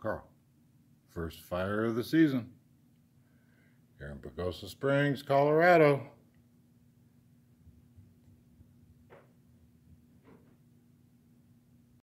Carl. First fire of the season. Here in Pagosa Springs, Colorado.